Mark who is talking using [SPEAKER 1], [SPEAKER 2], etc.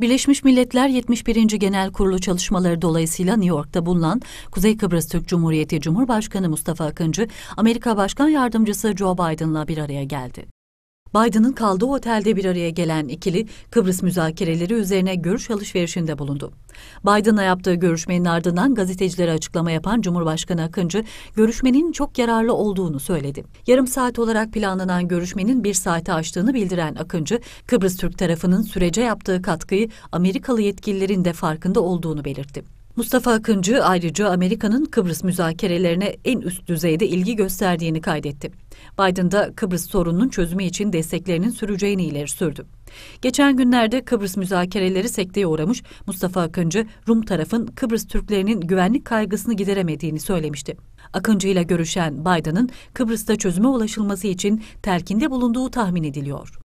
[SPEAKER 1] Birleşmiş Milletler 71. Genel Kurulu çalışmaları dolayısıyla New York'ta bulunan Kuzey Kıbrıs Türk Cumhuriyeti Cumhurbaşkanı Mustafa Akıncı, Amerika Başkan Yardımcısı Joe Biden'la bir araya geldi. Biden'ın kaldığı otelde bir araya gelen ikili Kıbrıs müzakereleri üzerine görüş alışverişinde bulundu. Biden'la yaptığı görüşmenin ardından gazetecilere açıklama yapan Cumhurbaşkanı Akıncı, görüşmenin çok yararlı olduğunu söyledi. Yarım saat olarak planlanan görüşmenin bir saate aştığını bildiren Akıncı, Kıbrıs Türk tarafının sürece yaptığı katkıyı Amerikalı yetkililerin de farkında olduğunu belirtti. Mustafa Akıncı ayrıca Amerika'nın Kıbrıs müzakerelerine en üst düzeyde ilgi gösterdiğini kaydetti. Biden da Kıbrıs sorununun çözümü için desteklerinin süreceğini ileri sürdü. Geçen günlerde Kıbrıs müzakereleri sekteye uğramış Mustafa Akıncı, Rum tarafın Kıbrıs Türklerinin güvenlik kaygısını gideremediğini söylemişti. Akıncı ile görüşen Biden'ın Kıbrıs'ta çözüme ulaşılması için telkinde bulunduğu tahmin ediliyor.